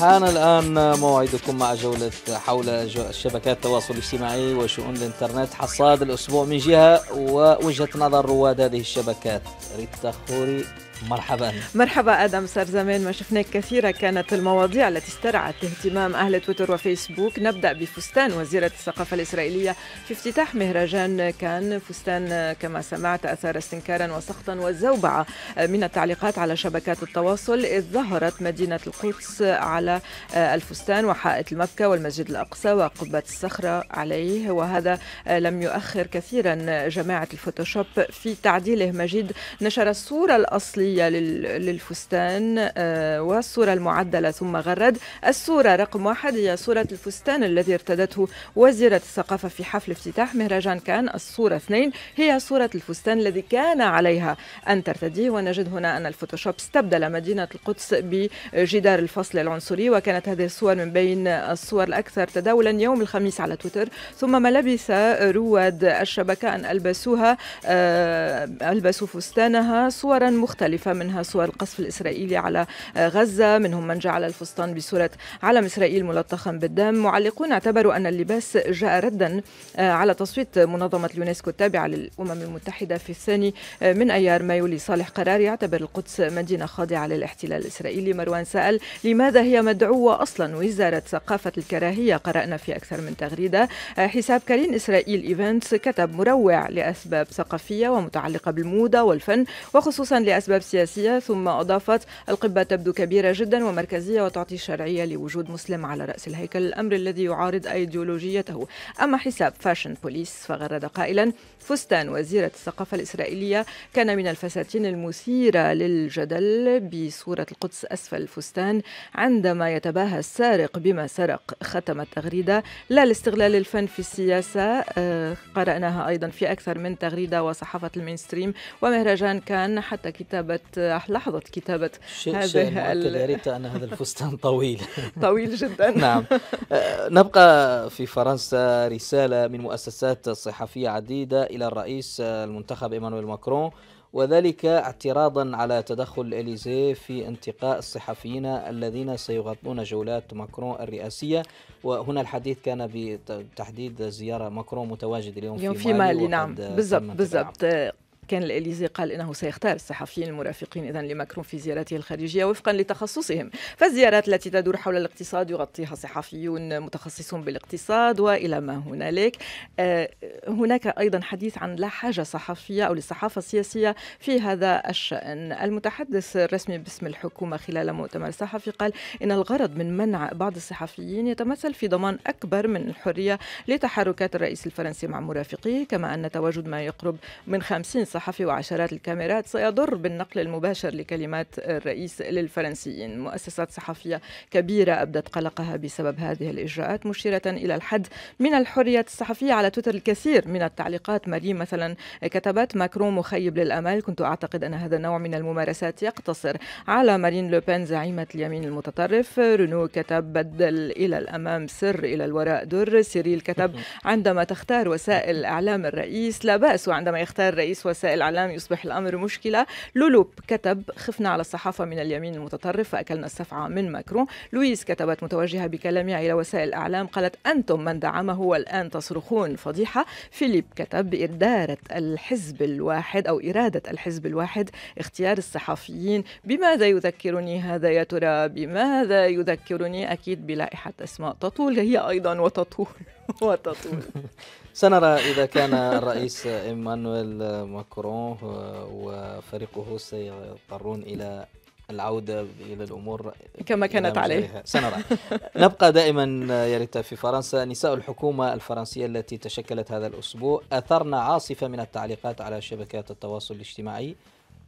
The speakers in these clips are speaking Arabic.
حان الآن موعدكم مع جولة حول شبكات التواصل الاجتماعي وشؤون الإنترنت حصاد الأسبوع من جهة ووجهة نظر رواد هذه الشبكات ريتا خوري مرحبا مرحبا ادم صار زمان ما شفناك كثيرا كانت المواضيع التي استرعت اهتمام اهل تويتر وفيسبوك نبدا بفستان وزيره الثقافه الاسرائيليه في افتتاح مهرجان كان فستان كما سمعت اثار استنكارا وسخطا وزوبعه من التعليقات على شبكات التواصل اذ ظهرت مدينه القدس على الفستان وحائط المبكى والمسجد الاقصى وقبه الصخره عليه وهذا لم يؤخر كثيرا جماعه الفوتوشوب في تعديله مجيد نشر الصوره الاصليه الأصلية للفستان آه، والصورة المعدلة ثم غرد الصورة رقم واحد هي صورة الفستان الذي ارتدته وزيرة الثقافة في حفل افتتاح مهرجان كان الصورة اثنين هي صورة الفستان الذي كان عليها أن ترتديه ونجد هنا أن الفوتوشوب استبدل مدينة القدس بجدار الفصل العنصري وكانت هذه الصور من بين الصور الأكثر تداولا يوم الخميس على تويتر ثم ما لبث رواد الشبكة أن ألبسوها آه، ألبسوا فستانها صورا مختلفة مختلفة منها صور القصف الإسرائيلي على غزة منهم من جعل الفستان بصورة علم إسرائيل ملطخا بالدم معلقون اعتبروا أن اللباس جاء ردا آه، على تصويت منظمة اليونسكو التابعة للأمم المتحدة في الثاني آه، من أيار مايو لصالح قرار يعتبر القدس مدينة خاضعة للاحتلال الإسرائيلي مروان سأل لماذا هي مدعوة أصلا وزارة ثقافة الكراهية قرأنا في أكثر من تغريدة آه، حساب كارين إسرائيل إيفنتس كتب مروع لأسباب ثقافية ومتعلقة بالموضة والفن وخصوصا لأسباب السياسية ثم أضافت القبة تبدو كبيرة جدا ومركزية وتعطي شرعية لوجود مسلم على رأس الهيكل الأمر الذي يعارض أيديولوجيته أما حساب فاشن بوليس فغرد قائلا فستان وزيرة الثقافة الإسرائيلية كان من الفساتين المثيرة للجدل بصورة القدس أسفل الفستان عندما يتباهى السارق بما سرق ختم التغريدة لا لاستغلال الفن في السياسة آه، قرأناها أيضا في أكثر من تغريدة وصحافة المينستريم ومهرجان كان حتى كتاب كتابة لحظة كتابة هذه يا ريت أن هذا الفستان طويل طويل جدا نعم أه، نبقى في فرنسا رسالة من مؤسسات صحفية عديدة إلى الرئيس المنتخب إيمانويل ماكرون وذلك اعتراضا على تدخل الإليزي في انتقاء الصحفيين الذين سيغطون جولات ماكرون الرئاسية وهنا الحديث كان بتحديد زيارة ماكرون متواجد اليوم في, في مالي, مالي نعم بالضبط بالضبط كان الإليزي قال أنه سيختار الصحفيين المرافقين إذا لماكرون في زيارته الخارجية وفقا لتخصصهم فالزيارات التي تدور حول الاقتصاد يغطيها صحفيون متخصصون بالاقتصاد وإلى ما هنالك آه، هناك أيضا حديث عن لا حاجة صحفية أو للصحافة السياسية في هذا الشأن المتحدث الرسمي باسم الحكومة خلال مؤتمر صحفي قال إن الغرض من منع بعض الصحفيين يتمثل في ضمان أكبر من الحرية لتحركات الرئيس الفرنسي مع مرافقيه كما أن تواجد ما يقرب من 50 صحفي الصحفي وعشرات الكاميرات سيضر بالنقل المباشر لكلمات الرئيس للفرنسيين مؤسسات صحفية كبيرة أبدت قلقها بسبب هذه الإجراءات مشيرة إلى الحد من الحرية الصحفية على تويتر الكثير من التعليقات مريم مثلا كتبت ماكرون مخيب للأمل كنت أعتقد أن هذا النوع من الممارسات يقتصر على مارين لوبين زعيمة اليمين المتطرف رونو كتب بدل إلى الأمام سر إلى الوراء در سيريل كتب عندما تختار وسائل إعلام الرئيس لا بأس وعندما يختار الرئيس وسائل وسائل الإعلام يصبح الأمر مشكلة لولوب كتب خفنا على الصحافة من اليمين المتطرف فأكلنا السفعة من ماكرون لويس كتبت متوجهة بكلامها إلى وسائل الإعلام قالت أنتم من دعمه والآن تصرخون فضيحة فيليب كتب بإدارة الحزب الواحد أو إرادة الحزب الواحد اختيار الصحفيين بماذا يذكرني هذا يا ترى بماذا يذكرني أكيد بلائحة أسماء تطول هي أيضا وتطول وتطول سنرى اذا كان الرئيس ايمانويل ماكرون آه، وفريقه سيضطرون الى العودة إلى الأمور كما كانت عليه سنرى نبقى دائما آه، يا ريت في فرنسا نساء الحكومة الفرنسية التي تشكلت هذا الأسبوع أثرن عاصفة من التعليقات على شبكات التواصل الاجتماعي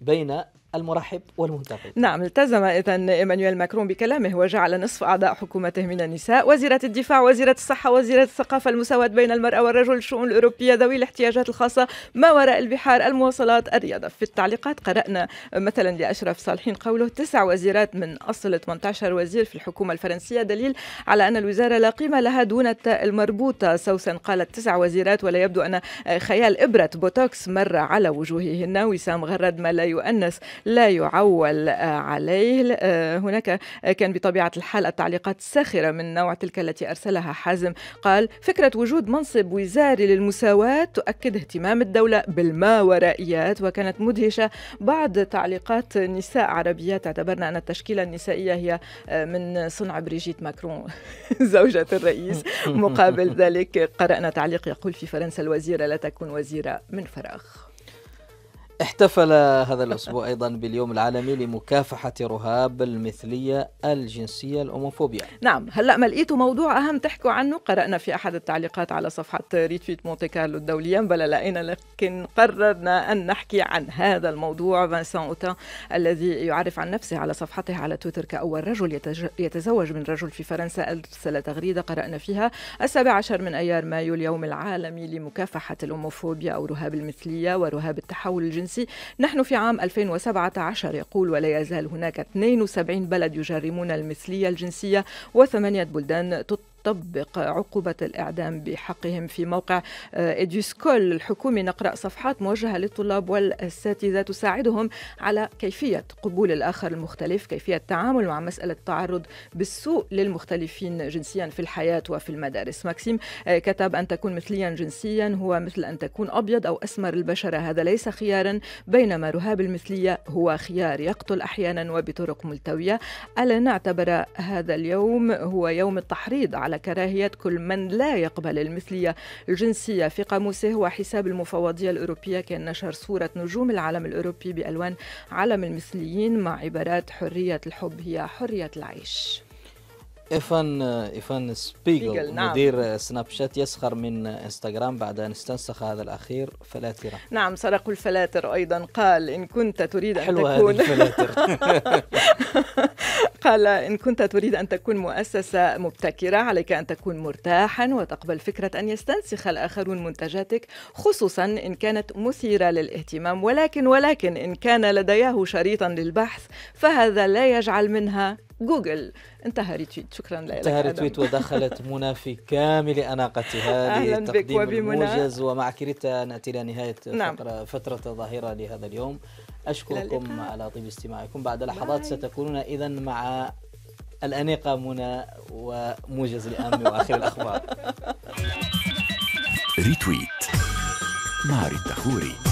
بين المرحب والمنتقد نعم التزم إذا إيمانويل ماكرون بكلامه وجعل نصف أعضاء حكومته من النساء وزيرة الدفاع وزيرة الصحة وزيرة الثقافة المساواة بين المرأة والرجل الشؤون الأوروبية ذوي الاحتياجات الخاصة ما وراء البحار المواصلات الرياضة في التعليقات قرأنا مثلا لأشرف صالحين قوله تسع وزيرات من أصل 18 وزير في الحكومة الفرنسية دليل على أن الوزارة لا قيمة لها دون التاء المربوطة سوسن قالت تسع وزيرات ولا يبدو أن خيال إبرة بوتوكس مر على وجوههن وسام غرد ما لا يؤنس لا يعول آه، عليه آه، هناك آه، كان بطبيعة الحال التعليقات الساخرة من نوع تلك التي أرسلها حازم قال فكرة وجود منصب وزاري للمساواة تؤكد اهتمام الدولة بالماورائيات وكانت مدهشة بعض تعليقات نساء عربيات اعتبرنا أن التشكيلة النسائية هي من صنع بريجيت ماكرون زوجة الرئيس مقابل ذلك قرأنا تعليق يقول في فرنسا الوزيرة لا تكون وزيرة من فراغ احتفل هذا الأسبوع أيضا باليوم العالمي لمكافحة رهاب المثلية الجنسية الأوموفوبيا نعم هلأ ما لقيتوا موضوع أهم تحكوا عنه قرأنا في أحد التعليقات على صفحة ريتويت مونتي كارلو الدولية بلا لقينا لكن قررنا أن نحكي عن هذا الموضوع فانسان أوتا الذي يعرف عن نفسه على صفحته على تويتر كأول رجل يتزوج من رجل في فرنسا أرسل تغريدة قرأنا فيها السابع عشر من أيار مايو اليوم العالمي لمكافحة الأوموفوبيا أو رهاب المثلية ورهاب التحول الجنسي الفرنسي نحن في عام 2017 يقول ولا يزال هناك 72 بلد يجرمون المثلية الجنسية وثمانية بلدان تط... تطبق عقوبة الإعدام بحقهم في موقع آه، إديوسكول الحكومي نقرأ صفحات موجهة للطلاب والأساتذة تساعدهم على كيفية قبول الآخر المختلف كيفية التعامل مع مسألة التعرض بالسوء للمختلفين جنسيا في الحياة وفي المدارس ماكسيم آه، كتب أن تكون مثليا جنسيا هو مثل أن تكون أبيض أو أسمر البشرة هذا ليس خيارا بينما رهاب المثلية هو خيار يقتل أحيانا وبطرق ملتوية ألا نعتبر هذا اليوم هو يوم التحريض على على كراهية كل من لا يقبل المثلية الجنسية في قاموسه وحساب المفوضية الأوروبية كان نشر صورة نجوم العالم الأوروبي بألوان علم المثليين مع عبارات حرية الحب هي حرية العيش إيفان إيفان سبيغل نعم. مدير سناب شات يسخر من انستغرام بعد أن استنسخ هذا الأخير فلاترة نعم سرق الفلاتر أيضا قال إن كنت تريد أن تكون قال إن كنت تريد أن تكون مؤسسة مبتكرة عليك أن تكون مرتاحا وتقبل فكرة أن يستنسخ الآخرون منتجاتك خصوصا إن كانت مثيرة للاهتمام ولكن ولكن إن كان لديه شريطا للبحث فهذا لا يجعل منها جوجل انتهى ريتويت شكرا لك انتهى ريتويت ودخلت منى في كامل اناقتها لتقديم الموجز ومع كريتا ناتي الى نهايه نعم. فتره ظاهره لهذا اليوم أشكركم على طيب استماعكم بعد لحظات باي. ستكونون إذا مع الأنيقة منى وموجز الأمن وآخر الأخبار ريتويت مع ريتا